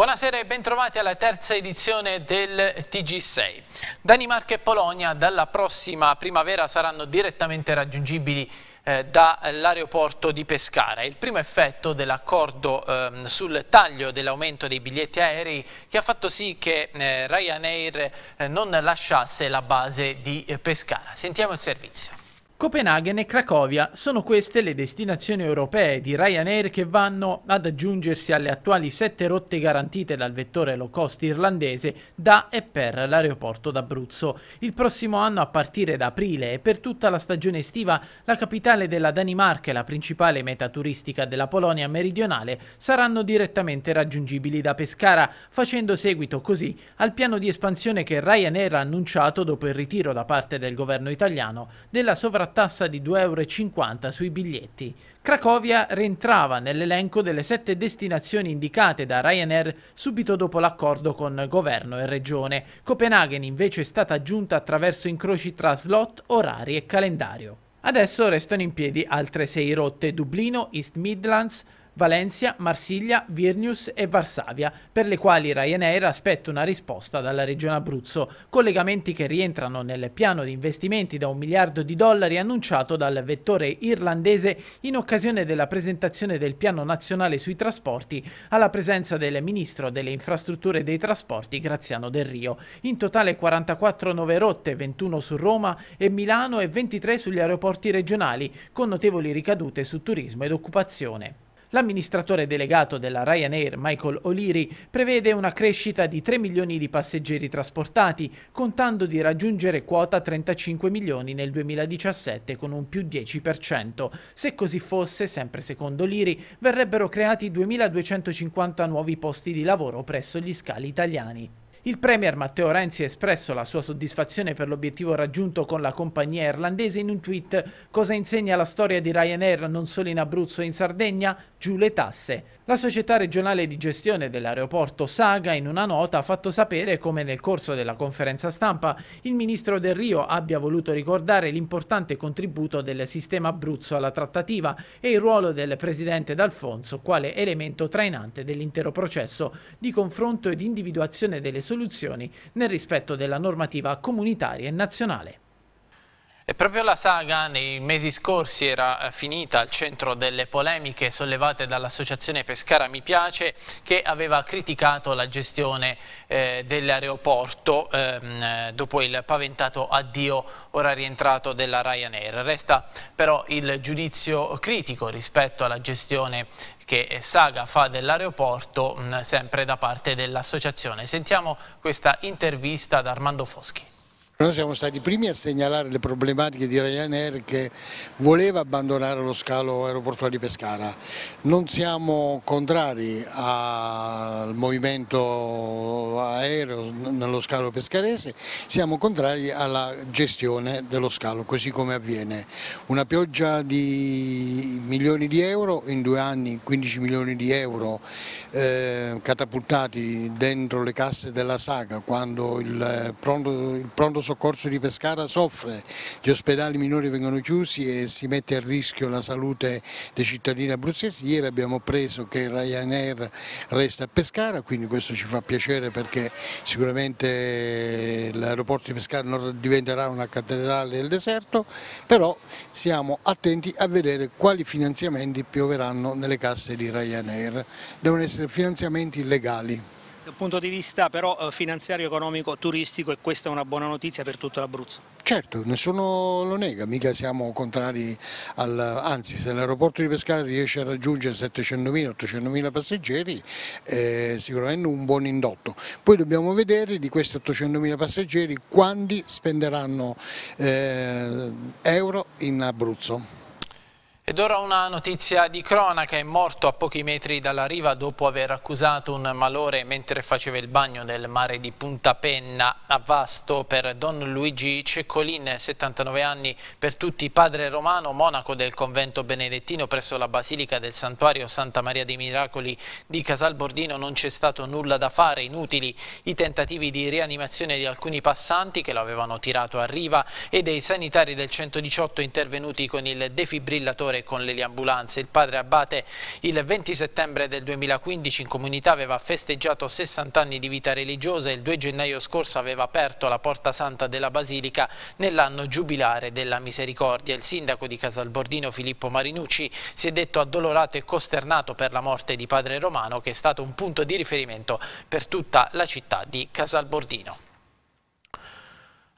Buonasera e bentrovati alla terza edizione del TG6. Danimarca e Polonia dalla prossima primavera saranno direttamente raggiungibili eh, dall'aeroporto di Pescara. Il primo effetto dell'accordo eh, sul taglio dell'aumento dei biglietti aerei che ha fatto sì che eh, Ryanair eh, non lasciasse la base di eh, Pescara. Sentiamo il servizio. Copenaghen e Cracovia sono queste le destinazioni europee di Ryanair che vanno ad aggiungersi alle attuali sette rotte garantite dal vettore low cost irlandese da e per l'aeroporto d'Abruzzo. Il prossimo anno a partire da aprile e per tutta la stagione estiva la capitale della Danimarca e la principale meta turistica della Polonia meridionale saranno direttamente raggiungibili da Pescara, facendo seguito così al piano di espansione che Ryanair ha annunciato dopo il ritiro da parte del governo italiano della sovrattazione tassa di 2,50 euro sui biglietti. Cracovia rientrava nell'elenco delle sette destinazioni indicate da Ryanair subito dopo l'accordo con governo e regione. Copenaghen invece è stata aggiunta attraverso incroci tra slot, orari e calendario. Adesso restano in piedi altre sei rotte, Dublino, East Midlands, Valencia, Marsiglia, Virnius e Varsavia, per le quali Ryanair aspetta una risposta dalla regione Abruzzo, collegamenti che rientrano nel piano di investimenti da un miliardo di dollari annunciato dal vettore irlandese in occasione della presentazione del piano nazionale sui trasporti alla presenza del ministro delle infrastrutture e dei trasporti Graziano Del Rio. In totale 44 nuove rotte, 21 su Roma e Milano e 23 sugli aeroporti regionali, con notevoli ricadute su turismo ed occupazione. L'amministratore delegato della Ryanair, Michael O'Leary, prevede una crescita di 3 milioni di passeggeri trasportati, contando di raggiungere quota 35 milioni nel 2017 con un più 10%. Se così fosse, sempre secondo O'Leary, verrebbero creati 2.250 nuovi posti di lavoro presso gli scali italiani. Il Premier Matteo Renzi ha espresso la sua soddisfazione per l'obiettivo raggiunto con la compagnia irlandese in un tweet Cosa insegna la storia di Ryanair non solo in Abruzzo e in Sardegna? giù le tasse. La società regionale di gestione dell'aeroporto Saga in una nota ha fatto sapere come nel corso della conferenza stampa il ministro Del Rio abbia voluto ricordare l'importante contributo del sistema Abruzzo alla trattativa e il ruolo del presidente D'Alfonso quale elemento trainante dell'intero processo di confronto ed individuazione delle soluzioni nel rispetto della normativa comunitaria e nazionale. E proprio la saga nei mesi scorsi era eh, finita al centro delle polemiche sollevate dall'associazione Pescara Mi Piace che aveva criticato la gestione eh, dell'aeroporto ehm, eh, dopo il paventato addio ora rientrato della Ryanair. Resta però il giudizio critico rispetto alla gestione che eh, Saga fa dell'aeroporto sempre da parte dell'associazione. Sentiamo questa intervista da Armando Foschi. Noi siamo stati i primi a segnalare le problematiche di Ryanair che voleva abbandonare lo scalo aeroportuale di Pescara. Non siamo contrari al movimento aereo nello scalo pescarese, siamo contrari alla gestione dello scalo, così come avviene. Una pioggia di milioni di euro, in due anni 15 milioni di euro eh, catapultati dentro le casse della saga quando il eh, pronto, il pronto soccorso di Pescara soffre, gli ospedali minori vengono chiusi e si mette a rischio la salute dei cittadini abruzzesi. Ieri abbiamo preso che Ryanair resta a Pescara, quindi questo ci fa piacere perché sicuramente l'aeroporto di Pescara non diventerà una cattedrale del deserto, però siamo attenti a vedere quali finanziamenti pioveranno nelle casse di Ryanair. Devono essere finanziamenti legali. Dal punto di vista però eh, finanziario, economico, turistico e questa è una buona notizia per tutto l'Abruzzo. Certo, nessuno lo nega, mica siamo contrari, al, anzi se l'aeroporto di Pescara riesce a raggiungere 700.000-800.000 passeggeri è eh, sicuramente un buon indotto. Poi dobbiamo vedere di questi 800.000 passeggeri quanti spenderanno eh, euro in Abruzzo. Ed ora una notizia di cronaca, è morto a pochi metri dalla riva dopo aver accusato un malore mentre faceva il bagno nel mare di Punta Penna a Vasto per Don Luigi Ceccolin, 79 anni, per tutti padre romano, monaco del convento benedettino presso la Basilica del Santuario Santa Maria dei Miracoli di Casalbordino non c'è stato nulla da fare, inutili i tentativi di rianimazione di alcuni passanti che lo avevano tirato a riva e dei sanitari del 118 intervenuti con il defibrillatore con le ambulanze. Il padre Abate il 20 settembre del 2015 in comunità aveva festeggiato 60 anni di vita religiosa e il 2 gennaio scorso aveva aperto la porta santa della Basilica nell'anno giubilare della misericordia. Il sindaco di Casalbordino Filippo Marinucci si è detto addolorato e costernato per la morte di padre Romano che è stato un punto di riferimento per tutta la città di Casalbordino.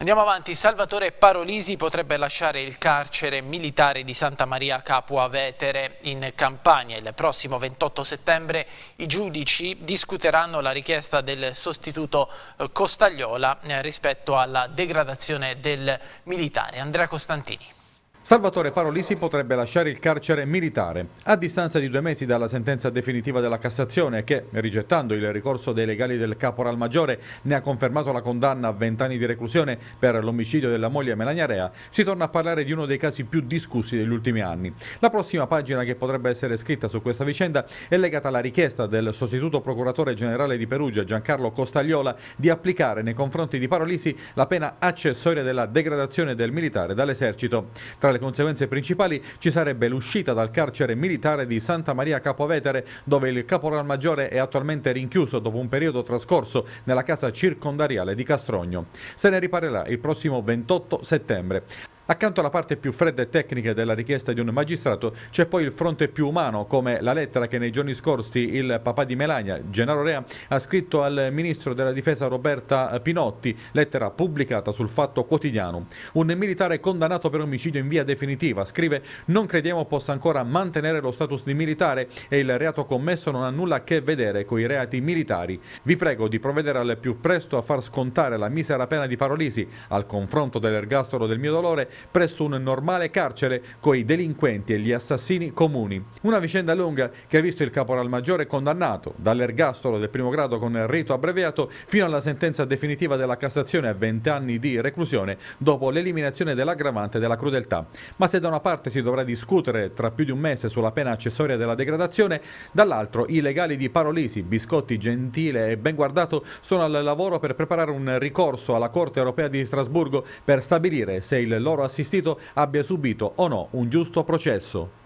Andiamo avanti, Salvatore Parolisi potrebbe lasciare il carcere militare di Santa Maria Capua Vetere in Campania. Il prossimo 28 settembre i giudici discuteranno la richiesta del sostituto eh, Costagliola eh, rispetto alla degradazione del militare. Andrea Costantini. Salvatore Parolisi potrebbe lasciare il carcere militare. A distanza di due mesi dalla sentenza definitiva della Cassazione che, rigettando il ricorso dei legali del caporal maggiore, ne ha confermato la condanna a 20 anni di reclusione per l'omicidio della moglie Melania Rea, si torna a parlare di uno dei casi più discussi degli ultimi anni. La prossima pagina che potrebbe essere scritta su questa vicenda è legata alla richiesta del sostituto procuratore generale di Perugia Giancarlo Costagliola di applicare nei confronti di Parolisi la pena accessoria della degradazione del militare dall'esercito. Tra le conseguenze principali ci sarebbe l'uscita dal carcere militare di Santa Maria Capovetere, dove il caporal maggiore è attualmente rinchiuso dopo un periodo trascorso nella casa circondariale di Castrogno. Se ne riparerà il prossimo 28 settembre. Accanto alla parte più fredda e tecnica della richiesta di un magistrato c'è poi il fronte più umano, come la lettera che nei giorni scorsi il papà di Melania, Gennaro Rea, ha scritto al ministro della difesa Roberta Pinotti, lettera pubblicata sul Fatto Quotidiano. Un militare condannato per omicidio in via definitiva scrive non crediamo possa ancora mantenere lo status di militare e il reato commesso non ha nulla a che vedere con i reati militari. Vi prego di provvedere al più presto a far scontare la misera pena di Parolisi al confronto dell'ergastolo del mio dolore presso un normale carcere coi delinquenti e gli assassini comuni. Una vicenda lunga che ha visto il caporal maggiore condannato dall'ergastolo del primo grado con rito abbreviato fino alla sentenza definitiva della Cassazione a 20 anni di reclusione dopo l'eliminazione dell'aggravante della crudeltà. Ma se da una parte si dovrà discutere tra più di un mese sulla pena accessoria della degradazione, dall'altro i legali di Parolisi, Biscotti, Gentile e Ben Guardato sono al lavoro per preparare un ricorso alla Corte europea di Strasburgo per stabilire se il loro loro assistito abbia subito o no un giusto processo.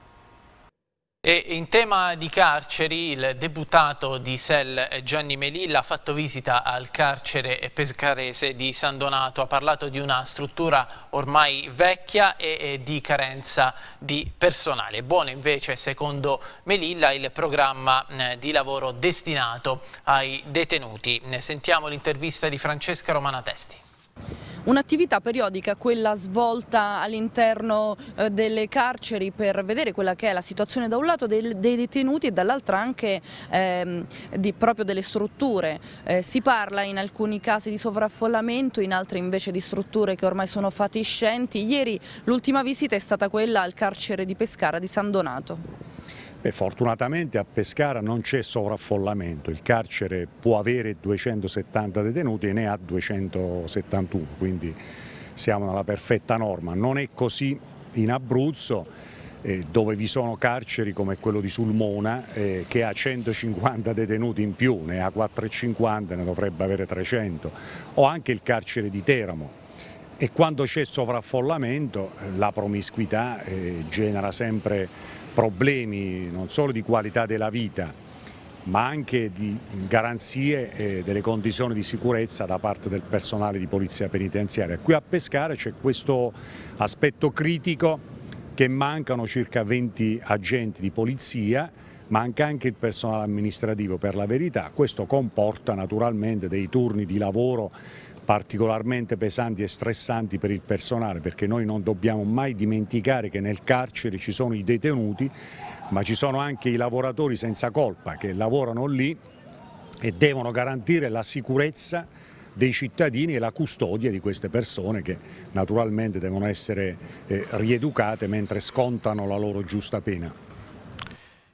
E in tema di carceri, il deputato di SEL Gianni Melilla ha fatto visita al carcere pescarese di San Donato, ha parlato di una struttura ormai vecchia e di carenza di personale. Buono invece, secondo Melilla, il programma eh, di lavoro destinato ai detenuti. Sentiamo l'intervista di Francesca Romanatesti. Un'attività periodica, quella svolta all'interno eh, delle carceri per vedere quella che è la situazione da un lato dei, detenuti e dall'altra anche ehm, di, proprio delle strutture. Eh, si parla in alcuni casi di sovraffollamento, in altri invece di strutture che ormai sono fatiscenti. Ieri l'ultima visita è stata quella al carcere di Pescara di San Donato. Beh, fortunatamente a Pescara non c'è sovraffollamento, il carcere può avere 270 detenuti e ne ha 271, quindi siamo nella perfetta norma. Non è così in Abruzzo eh, dove vi sono carceri come quello di Sulmona eh, che ha 150 detenuti in più, ne ha 450, ne dovrebbe avere 300, o anche il carcere di Teramo. E quando c'è sovraffollamento eh, la promiscuità eh, genera sempre problemi non solo di qualità della vita ma anche di garanzie e delle condizioni di sicurezza da parte del personale di polizia penitenziaria. Qui a Pescara c'è questo aspetto critico che mancano circa 20 agenti di polizia manca anche il personale amministrativo per la verità, questo comporta naturalmente dei turni di lavoro particolarmente pesanti e stressanti per il personale perché noi non dobbiamo mai dimenticare che nel carcere ci sono i detenuti ma ci sono anche i lavoratori senza colpa che lavorano lì e devono garantire la sicurezza dei cittadini e la custodia di queste persone che naturalmente devono essere eh, rieducate mentre scontano la loro giusta pena.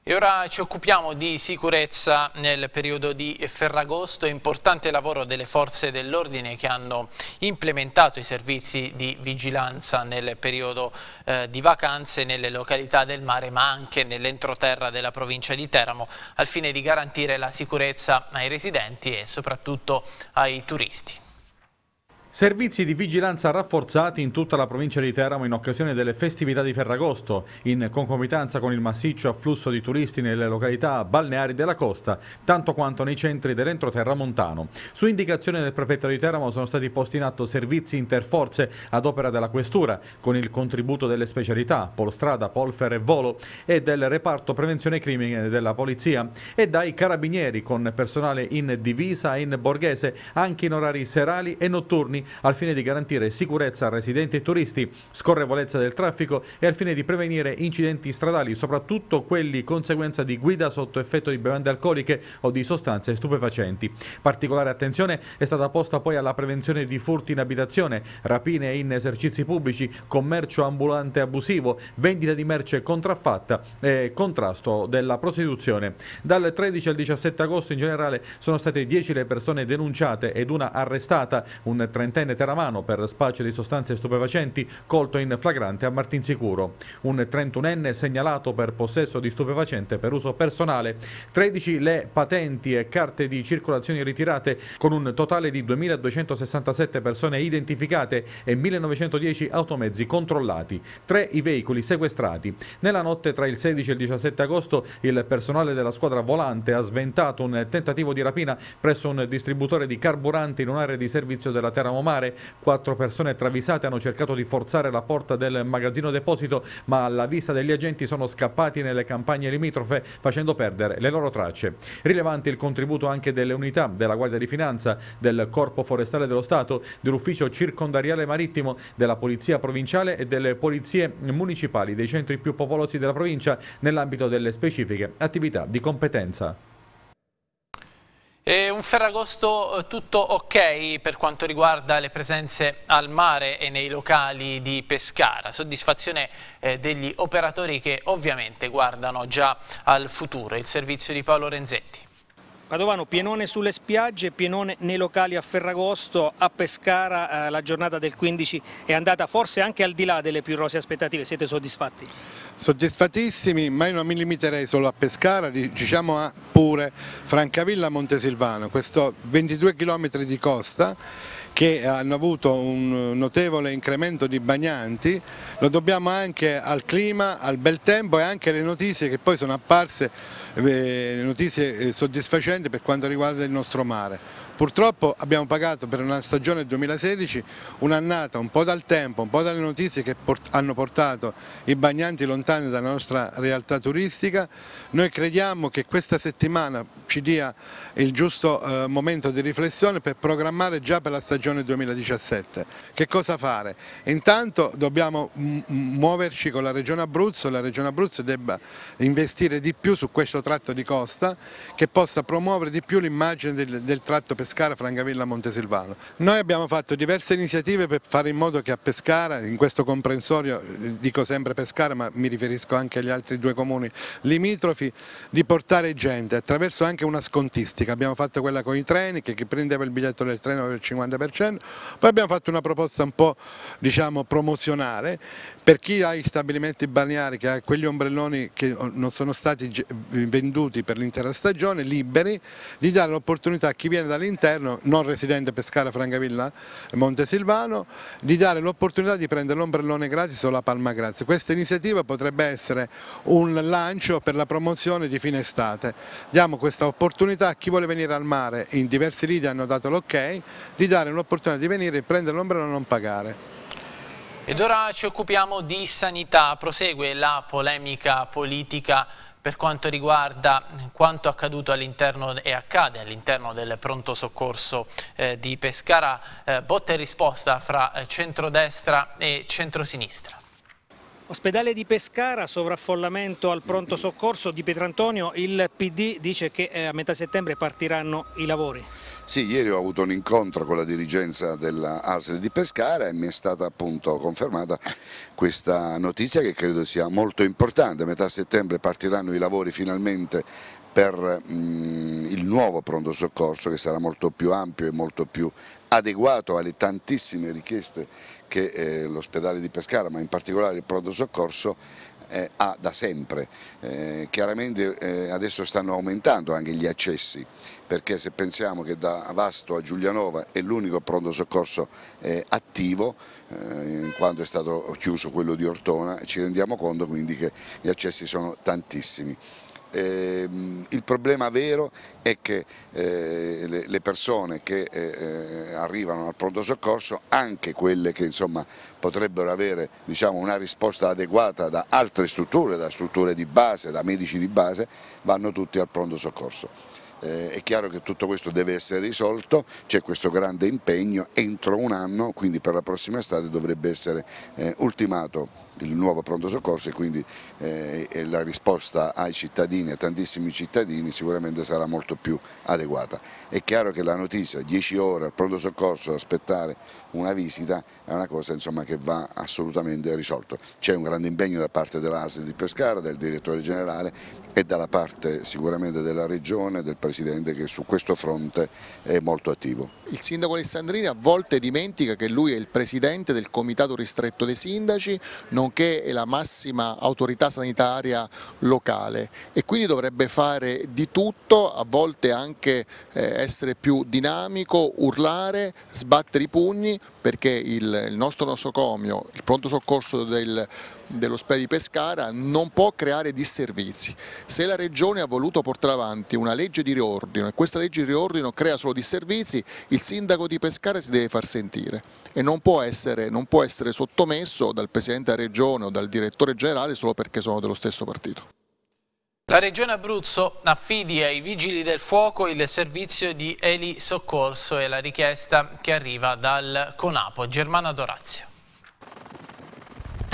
E ora ci occupiamo di sicurezza nel periodo di Ferragosto, importante lavoro delle forze dell'ordine che hanno implementato i servizi di vigilanza nel periodo eh, di vacanze nelle località del mare ma anche nell'entroterra della provincia di Teramo al fine di garantire la sicurezza ai residenti e soprattutto ai turisti. Servizi di vigilanza rafforzati in tutta la provincia di Teramo in occasione delle festività di Ferragosto, in concomitanza con il massiccio afflusso di turisti nelle località balneari della costa, tanto quanto nei centri dell'entroterra montano. Su indicazione del prefetto di Teramo sono stati posti in atto servizi interforze ad opera della Questura, con il contributo delle specialità Polstrada, Polfer e Volo e del reparto prevenzione crimine della Polizia e dai Carabinieri con personale in divisa e in borghese, anche in orari serali e notturni al fine di garantire sicurezza a residenti e turisti, scorrevolezza del traffico e al fine di prevenire incidenti stradali, soprattutto quelli conseguenza di guida sotto effetto di bevande alcoliche o di sostanze stupefacenti. Particolare attenzione è stata posta poi alla prevenzione di furti in abitazione, rapine in esercizi pubblici, commercio ambulante abusivo, vendita di merce contraffatta e contrasto della prostituzione. Dal 13 al 17 agosto in generale sono state 10 le persone denunciate ed una arrestata, un 30 trentenne teramano per spaccio di sostanze stupefacenti colto in flagrante a Martinsicuro, un trentunenne segnalato per possesso di stupefacente per uso personale, 13 le patenti e carte di circolazione ritirate con un totale di 2.267 persone identificate e 1.910 automezzi controllati, Tre i veicoli sequestrati. Nella notte tra il 16 e il 17 agosto il personale della squadra volante ha sventato un tentativo di rapina presso un distributore di carburanti in un'area di servizio della Terra Mondiale mare. Quattro persone travisate hanno cercato di forzare la porta del magazzino deposito, ma alla vista degli agenti sono scappati nelle campagne limitrofe facendo perdere le loro tracce. Rilevante il contributo anche delle unità della Guardia di Finanza, del Corpo Forestale dello Stato, dell'Ufficio Circondariale Marittimo, della Polizia Provinciale e delle Polizie Municipali dei centri più popolosi della provincia nell'ambito delle specifiche attività di competenza un Ferragosto eh, tutto ok per quanto riguarda le presenze al mare e nei locali di Pescara. Soddisfazione eh, degli operatori che ovviamente guardano già al futuro. Il servizio di Paolo Renzetti. Padovano, pienone sulle spiagge, pienone nei locali a Ferragosto, a Pescara, eh, la giornata del 15 è andata forse anche al di là delle più rose aspettative, siete soddisfatti? Soddisfatissimi, ma io non mi limiterei solo a Pescara, diciamo a pure Francavilla Montesilvano, questo 22 km di costa che hanno avuto un notevole incremento di bagnanti, lo dobbiamo anche al clima, al bel tempo e anche alle notizie che poi sono apparse eh, notizie eh, soddisfacenti per quanto riguarda il nostro mare. Purtroppo abbiamo pagato per una stagione 2016 un'annata un po' dal tempo, un po' dalle notizie che port hanno portato i bagnanti lontani dalla nostra realtà turistica. Noi crediamo che questa settimana ci dia il giusto eh, momento di riflessione per programmare già per la stagione 2017. Che cosa fare? Intanto dobbiamo muoverci con la Regione Abruzzo, la Regione Abruzzo debba investire di più su questo tratto di costa che possa promuovere di più l'immagine del, del tratto pescatore Pescara, Francavilla, Montesilvano. Noi abbiamo fatto diverse iniziative per fare in modo che a Pescara, in questo comprensorio, eh, dico sempre Pescara ma mi riferisco anche agli altri due comuni limitrofi, di portare gente attraverso anche una scontistica. Abbiamo fatto quella con i treni, che chi prendeva il biglietto del treno aveva il 50%, poi abbiamo fatto una proposta un po' diciamo, promozionale per chi ha gli stabilimenti balneari, che ha quegli ombrelloni che oh, non sono stati venduti per l'intera stagione, liberi, di dare l'opportunità a chi viene dall'interno, non residente Pescara, Francavilla, Montesilvano, di dare l'opportunità di prendere l'ombrellone gratis o la palma gratis. Questa iniziativa potrebbe essere un lancio per la promozione di fine estate. Diamo questa opportunità a chi vuole venire al mare, in diversi lidi hanno dato l'ok, ok, di dare l'opportunità di venire, e prendere l'ombrellone e non pagare. Ed ora ci occupiamo di sanità. Prosegue la polemica politica per quanto riguarda eh, quanto accaduto all'interno e accade all'interno del pronto soccorso eh, di Pescara, eh, botta e risposta fra eh, centrodestra e centrosinistra. Ospedale di Pescara, sovraffollamento al pronto soccorso di Pietrantonio, il PD dice che eh, a metà settembre partiranno i lavori. Sì, ieri ho avuto un incontro con la dirigenza della ASL di Pescara e mi è stata appunto confermata questa notizia che credo sia molto importante. A metà settembre partiranno i lavori finalmente per mh, mm, il nuovo pronto soccorso che sarà molto più ampio e molto più adeguato alle tantissime richieste che eh, l'ospedale di Pescara, ma in particolare il pronto soccorso, eh, ha da sempre. Eh, chiaramente eh, adesso stanno aumentando anche gli accessi perché se pensiamo che da Vasto a Giulianova è l'unico pronto soccorso eh, attivo eh, in quanto è stato chiuso quello di Ortona ci rendiamo conto quindi che gli accessi sono tantissimi. Eh, il problema vero è che eh, le, persone che eh, eh, arrivano al pronto soccorso, anche quelle che insomma, potrebbero avere diciamo, una risposta adeguata da altre strutture, da strutture di base, da medici di base, vanno tutti al pronto soccorso. Eh, è chiaro che tutto questo deve essere risolto, c'è questo grande impegno, entro un anno, quindi per la prossima estate dovrebbe essere eh, ultimato il nuovo pronto soccorso e quindi eh, e la risposta ai cittadini, a tantissimi cittadini sicuramente sarà molto più adeguata. È chiaro che la notizia 10 ore al pronto soccorso aspettare una visita è una cosa insomma, che va assolutamente risolto. C'è un grande impegno da parte dell'ASL di Pescara, del direttore generale e dalla parte sicuramente della regione, del presidente che su questo fronte è molto attivo. Il sindaco Alessandrini a volte dimentica che lui è il presidente del comitato ristretto dei sindaci, non nonché è la massima autorità sanitaria locale e quindi dovrebbe fare di tutto, a volte anche eh, essere più dinamico, urlare, sbattere i pugni perché il nostro nosocomio, il pronto soccorso del dello SPE di Pescara non può creare disservizi. Se la Regione ha voluto portare avanti una legge di riordino e questa legge di riordino crea solo disservizi, il sindaco di Pescara si deve far sentire e non può essere, non può essere sottomesso dal Presidente della Regione o dal Direttore Generale solo perché sono dello stesso partito. La Regione Abruzzo affidi ai Vigili del Fuoco il servizio di elisoccorso e la richiesta che arriva dal Conapo. Germana Dorazio.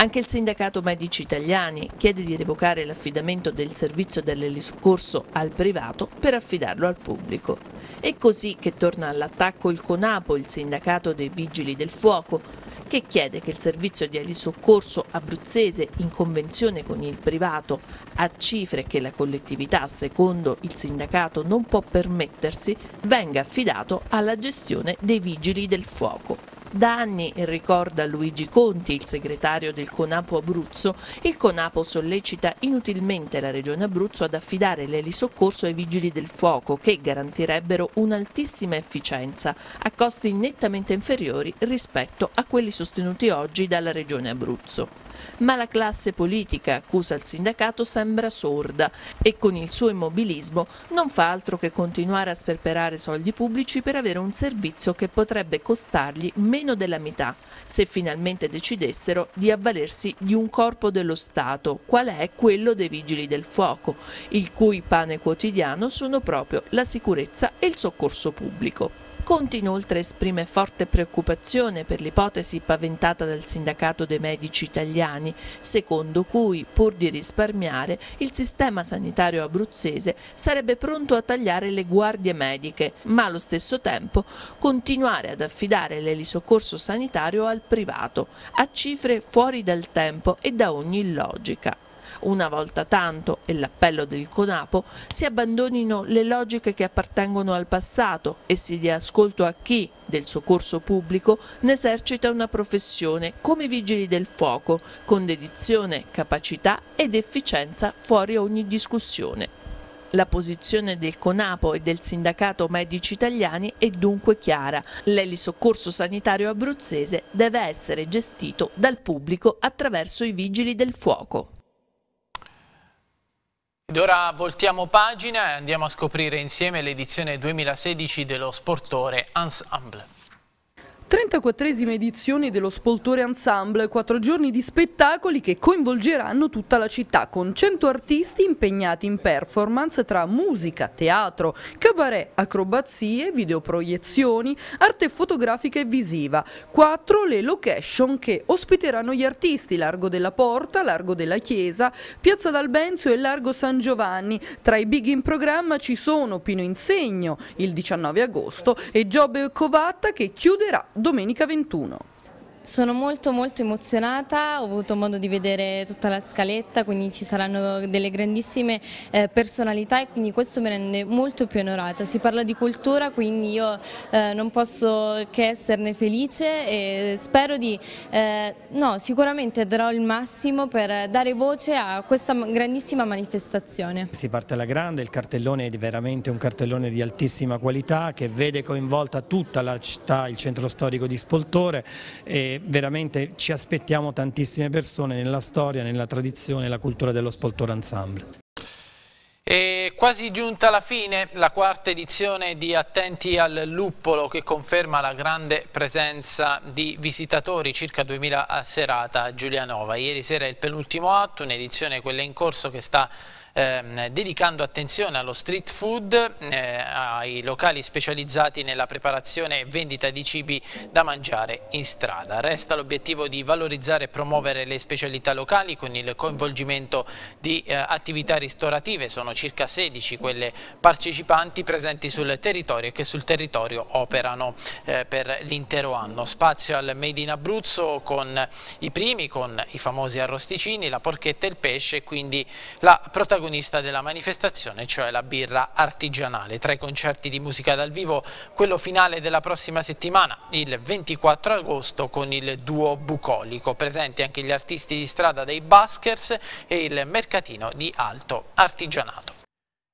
Anche il sindacato Medici Italiani chiede di revocare l'affidamento del servizio dell'elisoccorso al privato per affidarlo al pubblico. È così che torna all'attacco il CONAPO, il sindacato dei Vigili del Fuoco, che chiede che il servizio di elisoccorso abruzzese in convenzione con il privato a cifre che la collettività, secondo il sindacato, non può permettersi, venga affidato alla gestione dei Vigili del Fuoco. Da anni, ricorda Luigi Conti, il segretario del Conapo Abruzzo, il Conapo sollecita inutilmente la Regione Abruzzo ad affidare l'elisoccorso ai vigili del fuoco che garantirebbero un'altissima efficienza a costi nettamente inferiori rispetto a quelli sostenuti oggi dalla Regione Abruzzo ma la classe politica accusa il sindacato sembra sorda e con il suo immobilismo non fa altro che continuare a sperperare soldi pubblici per avere un servizio che potrebbe costargli meno della metà, se finalmente decidessero di avvalersi di un corpo dello Stato, qual è quello dei vigili del fuoco, il cui pane quotidiano sono proprio la sicurezza e il soccorso pubblico. Conti inoltre esprime forte preoccupazione per l'ipotesi paventata dal sindacato dei medici italiani, secondo cui, pur di risparmiare, il sistema sanitario abruzzese sarebbe pronto a tagliare le guardie mediche, ma allo stesso tempo continuare ad affidare l'elisoccorso sanitario al privato, a cifre fuori dal tempo e da ogni logica. Una volta tanto, e l'appello del CONAPO, si abbandonino le logiche che appartengono al passato e si dia ascolto a chi, del soccorso pubblico, ne esercita una professione come vigili del fuoco, con dedizione, capacità ed efficienza fuori ogni discussione. La posizione del CONAPO e del sindacato medici italiani è dunque chiara. L'elisoccorso sanitario abruzzese deve essere gestito dal pubblico attraverso i vigili del fuoco. Ed ora voltiamo pagina e andiamo a scoprire insieme l'edizione 2016 dello Sportore Ensemble. 34esima edizione dello Spoltore Ensemble, quattro giorni di spettacoli che coinvolgeranno tutta la città, con 100 artisti impegnati in performance tra musica, teatro, cabaret, acrobazie, videoproiezioni, arte fotografica e visiva. Quattro le location che ospiteranno gli artisti, Largo della Porta, Largo della Chiesa, Piazza d'Albenzio e Largo San Giovanni. Tra i big in programma ci sono Pino Insegno, il 19 agosto, e Giobbe Covatta che chiuderà domenica 21. Sono molto molto emozionata, ho avuto modo di vedere tutta la scaletta, quindi ci saranno delle grandissime eh, personalità e quindi questo mi rende molto più onorata. Si parla di cultura, quindi io eh, non posso che esserne felice e spero di, eh, no, sicuramente darò il massimo per dare voce a questa grandissima manifestazione. Si parte alla grande, il cartellone è veramente un cartellone di altissima qualità che vede coinvolta tutta la città, il centro storico di Spoltore veramente ci aspettiamo tantissime persone nella storia, nella tradizione e la cultura dello Spoltore Ensemble. E quasi giunta alla fine la quarta edizione di Attenti al Luppolo che conferma la grande presenza di visitatori, circa 2000 a serata a Giulianova. Ieri sera è il penultimo atto, un'edizione quella in corso che sta ehm, dedicando attenzione allo street food, eh, ai locali specializzati nella preparazione e vendita di cibi da mangiare in strada. Resta l'obiettivo di valorizzare e promuovere le specialità locali con il coinvolgimento di eh, attività ristorative, sono circa 16 quelle partecipanti presenti sul territorio e che sul territorio operano eh, per l'intero anno. Spazio al Made in Abruzzo con i primi, con i famosi arrosticini, la porchetta e il pesce, e quindi la protagonista protagonista della manifestazione, cioè la birra artigianale. Tra i concerti di musica dal vivo, quello finale della prossima settimana, il 24 agosto, con il duo bucolico. Presenti anche gli artisti di strada dei Baskers e il mercatino di alto artigianato.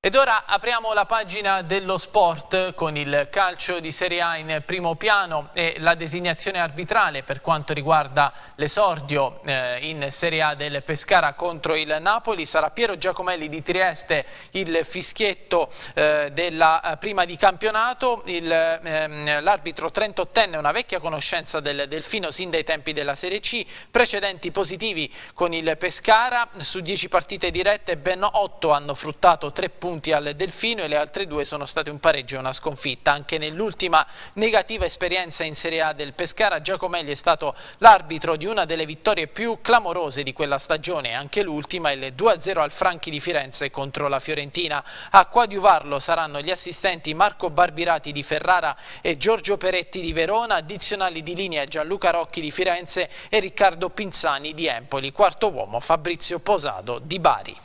Ed ora apriamo la pagina dello sport con il calcio di Serie A in primo piano e la designazione arbitrale per quanto riguarda l'esordio eh, in Serie A del Pescara contro il Napoli. Sarà Piero Giacomelli di Trieste il fischietto eh, della eh, prima di campionato. Ehm, l'arbitro 38enne, una vecchia conoscenza del Delfino sin dai tempi della Serie C, precedenti positivi con il Pescara. Su 10 partite dirette ben 8 hanno fruttato 3 punti punti al Delfino e le altre due sono state un pareggio e una sconfitta. Anche nell'ultima negativa esperienza in Serie A del Pescara, Giacomelli è stato l'arbitro di una delle vittorie più clamorose di quella stagione, anche l'ultima, il 2-0 al Franchi di Firenze contro la Fiorentina. A coadiuvarlo saranno gli assistenti Marco Barbirati di Ferrara e Giorgio Peretti di Verona, addizionali di linea Gianluca Rocchi di Firenze e Riccardo Pinzani di Empoli, quarto uomo Fabrizio Posado di Bari.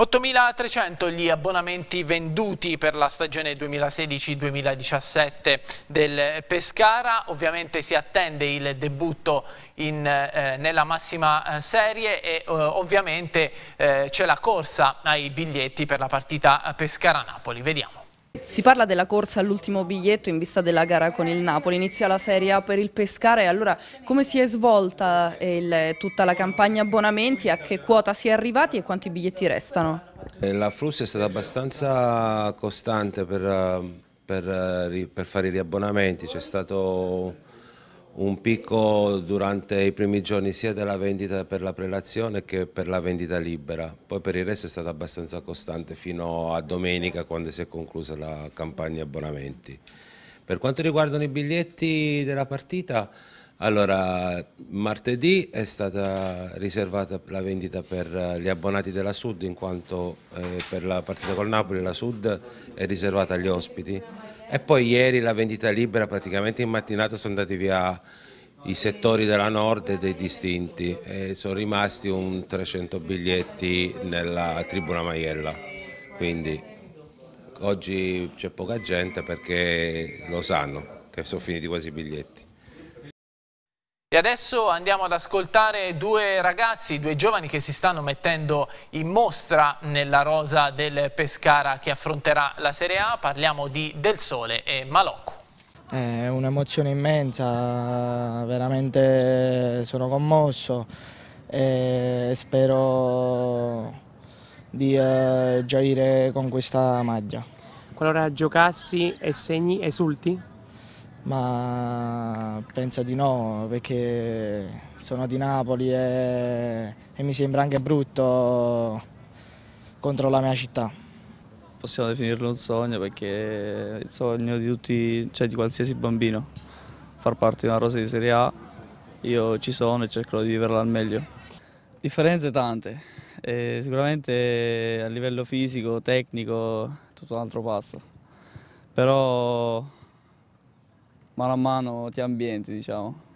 8.300 gli abbonamenti venduti per la stagione 2016-2017 del Pescara, ovviamente si attende il debutto in, eh, nella massima eh, serie e eh, ovviamente eh, c'è la corsa ai biglietti per la partita eh, Pescara-Napoli, vediamo. Si parla della corsa all'ultimo biglietto in vista della gara con il Napoli, inizia la Serie A per il Pescara e allora come si è svolta il, tutta la campagna abbonamenti, a che quota si è arrivati e quanti biglietti restano? Eh, l'afflusso è stato abbastanza costante per, eh, per, eh, per fare gli abbonamenti, c'è stato un picco durante i primi giorni sia della vendita per la prelazione che per la vendita libera, poi per il resto è stata abbastanza costante fino a domenica quando si è conclusa la campagna abbonamenti. Per quanto riguardano i biglietti della partita, allora, martedì è stata riservata la vendita per eh, gli abbonati della Sud, in quanto eh, per la partita col Napoli la Sud è riservata agli ospiti. E poi ieri la vendita libera, praticamente in mattinata sono andati via i settori della Nord e dei distinti e sono rimasti un 300 biglietti nella Tribuna Maiella. Quindi oggi c'è poca gente perché lo sanno che sono finiti quasi i biglietti. E adesso andiamo ad ascoltare due ragazzi, due giovani che si stanno mettendo in mostra nella rosa del Pescara che affronterà la Serie A. Parliamo di Del Sole e Malocco. È un'emozione immensa, veramente sono commosso e spero di eh, gioire con questa maglia. Qualora giocassi e segni, esulti? ma penso di no perché sono di Napoli e, e, mi sembra anche brutto contro la mia città. Possiamo definirlo un sogno perché è il sogno di, tutti, cioè di qualsiasi bambino, far parte di una rosa di Serie A, io ci sono e cercherò di viverla al meglio. Differenze tante, e sicuramente a livello fisico, tecnico, tutto un altro passo, però mano a mano ti ambienti, diciamo.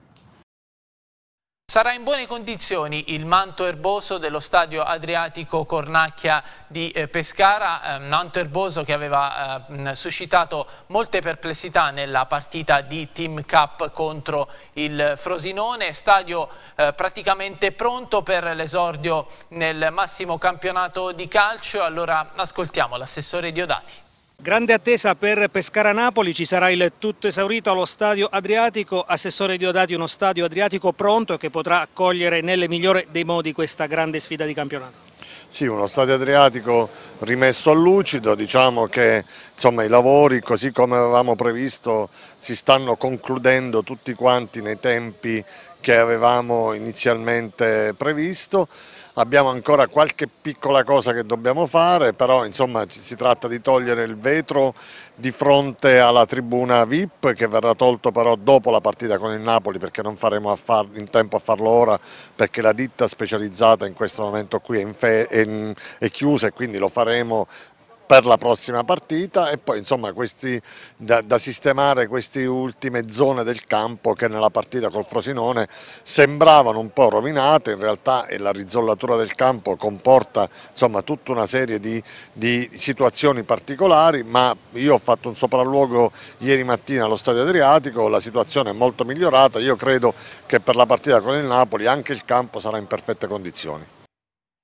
Sarà in buone condizioni il manto erboso dello stadio Adriatico Cornacchia di eh, Pescara, ehm, manto erboso che aveva ehm, suscitato molte perplessità nella partita di Team Cup contro il Frosinone, stadio eh, praticamente pronto per l'esordio nel massimo campionato di calcio, allora ascoltiamo l'assessore Diodati. Grande attesa per Pescara-Napoli, ci sarà il tutto esaurito allo stadio Adriatico, Assessore Diodati uno stadio Adriatico pronto che potrà accogliere nel migliore dei modi questa grande sfida di campionato. Sì, uno stadio adriatico rimesso a lucido, diciamo che insomma, i lavori così come avevamo previsto si stanno concludendo tutti quanti nei tempi che avevamo inizialmente previsto abbiamo ancora qualche piccola cosa che dobbiamo fare, però insomma si tratta di togliere il vetro di fronte alla tribuna VIP che verrà tolto però dopo la partita con il Napoli perché non faremo far, in tempo a farlo ora perché la ditta specializzata in questo momento qui è, è, è chiusa e quindi lo faremo per la prossima partita e poi insomma questi, da, da, sistemare queste ultime zone del campo che nella partita col Frosinone sembravano un po' rovinate, in realtà la rizzollatura del campo comporta insomma tutta una serie di, di situazioni particolari ma io ho fatto un sopralluogo ieri mattina allo Stadio Adriatico, la situazione è molto migliorata, io credo che per la partita con il Napoli anche il campo sarà in perfette condizioni.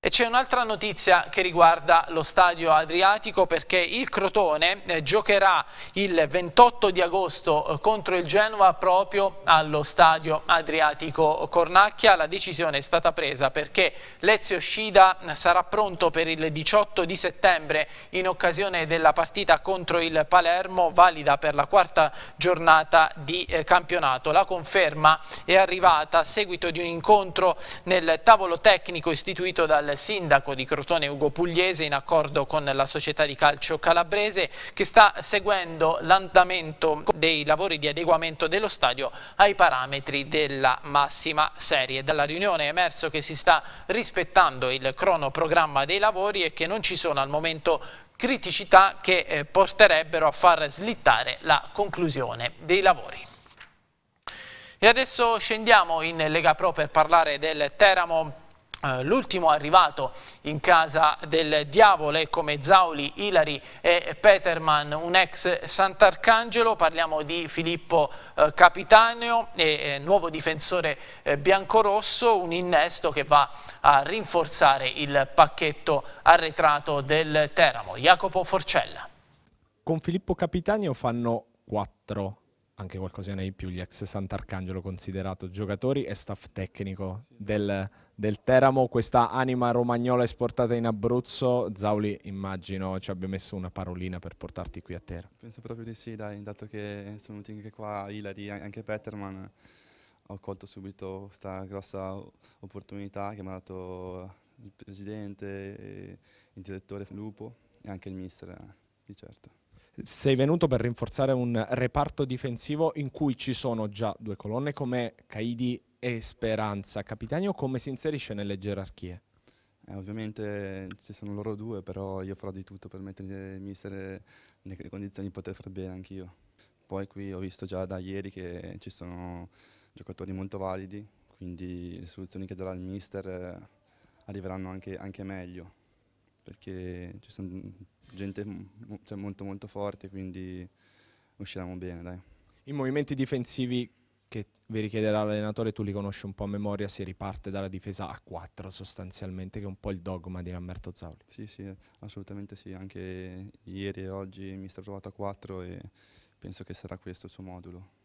E c'è un'altra notizia che riguarda lo stadio Adriatico perché il Crotone eh, giocherà il 28 di agosto eh, contro il Genova proprio allo stadio Adriatico Cornacchia. La decisione è stata presa perché Lezio Scida eh, sarà pronto per il 18 di settembre in occasione della partita contro il Palermo valida per la quarta giornata di campionato. La conferma è arrivata a seguito di un incontro nel tavolo tecnico istituito dal sindaco di Crotone Ugo Pugliese in accordo con la società di calcio calabrese che sta seguendo l'andamento dei lavori di adeguamento dello stadio ai parametri della massima serie. Dalla riunione è emerso che si sta rispettando il cronoprogramma dei lavori e che non ci sono al momento criticità che eh, porterebbero a far slittare la conclusione dei lavori. E adesso scendiamo in Lega Pro per parlare del Teramo eh, l'ultimo arrivato in casa del diavolo è come Zauli, Ilari e Peterman, un ex Sant'Arcangelo, parliamo di Filippo eh, Capitaneo, eh, nuovo difensore eh, biancorosso, un innesto che va a rinforzare il pacchetto arretrato del Teramo. Jacopo Forcella. Con Filippo Capitaneo fanno quattro anche qualcosina di più, gli ex Sant'Arcangelo considerato giocatori e staff tecnico del, del Teramo, questa anima romagnola esportata in Abruzzo, Zauli immagino ci abbia messo una parolina per portarti qui a terra. Penso proprio di sì, dai, dato che sono venuti anche qua Ilari, anche Petterman, ho colto subito questa grossa opportunità che mi ha dato il presidente, il direttore Lupo e anche il mister, di certo sei venuto per rinforzare un reparto difensivo in cui ci sono già due colonne come Caidi e Speranza. Capitano come si inserisce nelle gerarchie? Eh, ovviamente ci sono loro due, però io farò di tutto per mettere il mister nelle condizioni di poter far bene anch'io. Poi qui ho visto già da ieri che ci sono giocatori molto validi, quindi le soluzioni che darà il mister eh, arriveranno anche, anche meglio, perché ci sono gente cioè, molto molto forte, quindi usciremo bene. Dai. I movimenti difensivi che vi richiederà l'allenatore, tu li conosci un po' a memoria, si riparte dalla difesa a 4 sostanzialmente, che è un po' il dogma di Lamberto Zauli. Sì, sì, assolutamente sì, anche ieri e oggi mi sta provato a 4 e penso che sarà questo il suo modulo.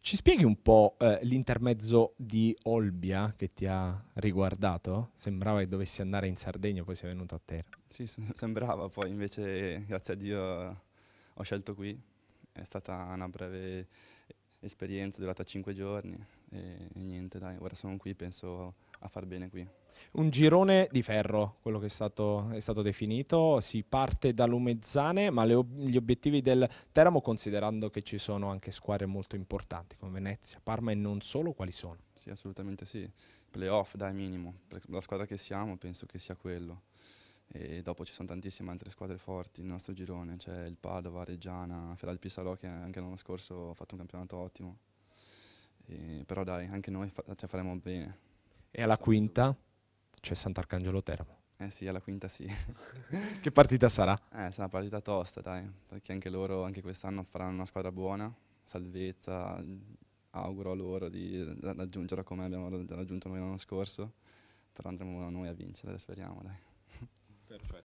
Ci spieghi un po' eh, l'intermezzo di Olbia che ti ha riguardato? Sembrava che dovessi andare in Sardegna, poi sei venuto a terra. Sì, sembrava poi, invece grazie a Dio ho scelto qui. È stata una breve esperienza durata 5 giorni e, e, niente dai, ora sono qui, penso a far bene qui. Un girone di ferro, quello che è stato, è stato definito, si parte da Lumezzane, ma le, gli obiettivi del Teramo, considerando che ci sono anche squadre molto importanti come Venezia, Parma e non solo, quali sono? Sì, assolutamente sì, playoff dai minimo, per la squadra che siamo penso che sia quello e dopo ci sono tantissime altre squadre forti nel nostro girone, c'è il Padova, Reggiana, Ferrari Pissalò che anche l'anno scorso ha fatto un campionato ottimo, e, però dai, anche noi fa ce cioè, faremo bene. E alla quinta c'è Sant'Arcangelo Teramo. Eh sì, alla quinta sì. che partita sarà? Eh, sarà una partita tosta, dai, perché anche loro, anche quest'anno, faranno una squadra buona, salvezza, auguro a loro di raggiungere come abbiamo raggiunto noi l'anno scorso, però andremo noi a vincere, speriamo, dai. Parfait.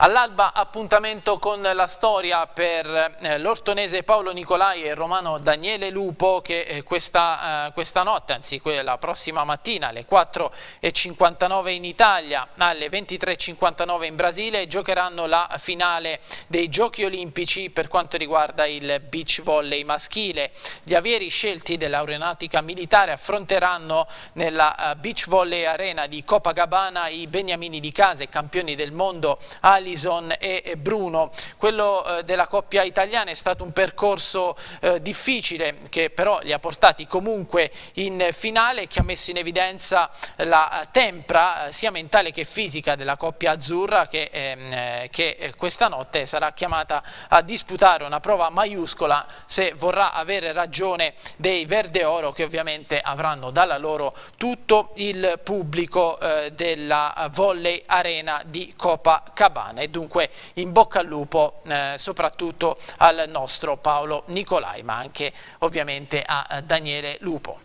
All'alba appuntamento con la storia per eh, l'ortonese Paolo Nicolai e il romano Daniele Lupo che eh, questa, eh, questa notte, anzi la prossima mattina alle 4.59 in Italia, alle 23.59 in Brasile giocheranno la finale dei Giochi Olimpici per quanto riguarda il beach volley maschile. Gli avieri scelti dell'aeronautica militare affronteranno nella beach volley arena di Copacabana i beniamini di Case, campioni del mondo al Alison e Bruno. Quello eh, della coppia italiana è stato un percorso eh, difficile che però li ha portati comunque in finale e che ha messo in evidenza la tempra eh, sia mentale che fisica della coppia azzurra che, ehm, che questa notte sarà chiamata a disputare una prova maiuscola se vorrà avere ragione dei verde oro che ovviamente avranno dalla loro tutto il pubblico della volley arena di Copacabana italiana e dunque in bocca al lupo eh, soprattutto al nostro Paolo Nicolai ma anche ovviamente a eh, Daniele Lupo.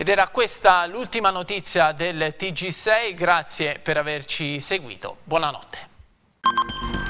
Ed era questa l'ultima notizia del TG6, grazie per averci seguito, buonanotte.